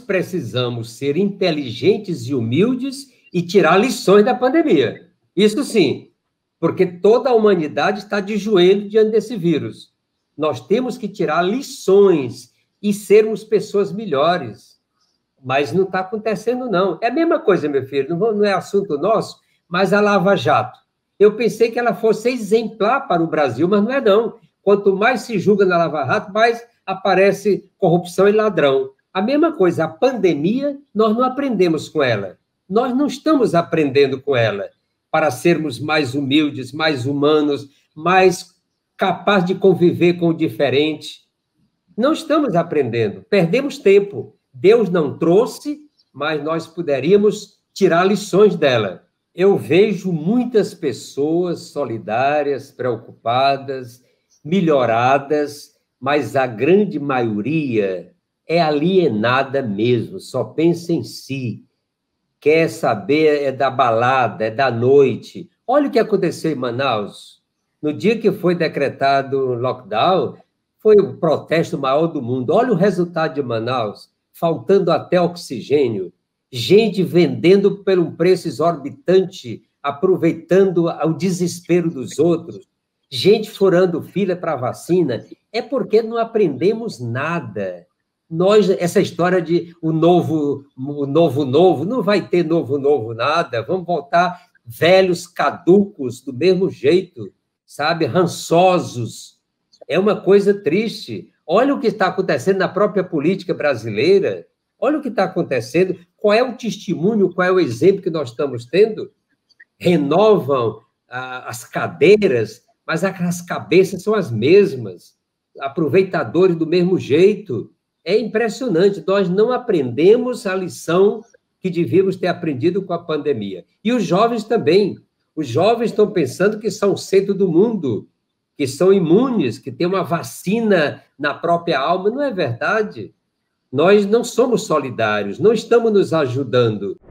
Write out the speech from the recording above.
precisamos ser inteligentes e humildes e tirar lições da pandemia. Isso sim, porque toda a humanidade está de joelho diante desse vírus. Nós temos que tirar lições e sermos pessoas melhores. Mas não está acontecendo, não. É a mesma coisa, meu filho, não é assunto nosso, mas a Lava Jato. Eu pensei que ela fosse exemplar para o Brasil, mas não é, não. Quanto mais se julga na Lava Jato, mais aparece corrupção e ladrão. A mesma coisa, a pandemia, nós não aprendemos com ela. Nós não estamos aprendendo com ela para sermos mais humildes, mais humanos, mais capazes de conviver com o diferente. Não estamos aprendendo, perdemos tempo. Deus não trouxe, mas nós poderíamos tirar lições dela. Eu vejo muitas pessoas solidárias, preocupadas, melhoradas, mas a grande maioria é alienada mesmo, só pensa em si. Quer saber é da balada, é da noite. Olha o que aconteceu em Manaus. No dia que foi decretado o lockdown, foi o protesto maior do mundo. Olha o resultado de Manaus, faltando até oxigênio, gente vendendo por um preço exorbitante, aproveitando o desespero dos outros, gente furando fila para vacina. É porque não aprendemos nada nós essa história de o novo, o novo novo, não vai ter novo novo nada, vamos voltar velhos caducos do mesmo jeito, sabe, rançosos. É uma coisa triste. Olha o que está acontecendo na própria política brasileira. Olha o que está acontecendo. Qual é o testemunho, qual é o exemplo que nós estamos tendo? Renovam ah, as cadeiras, mas as cabeças são as mesmas. Aproveitadores do mesmo jeito é impressionante, nós não aprendemos a lição que devíamos ter aprendido com a pandemia. E os jovens também. Os jovens estão pensando que são o centro do mundo, que são imunes, que têm uma vacina na própria alma. Não é verdade. Nós não somos solidários, não estamos nos ajudando.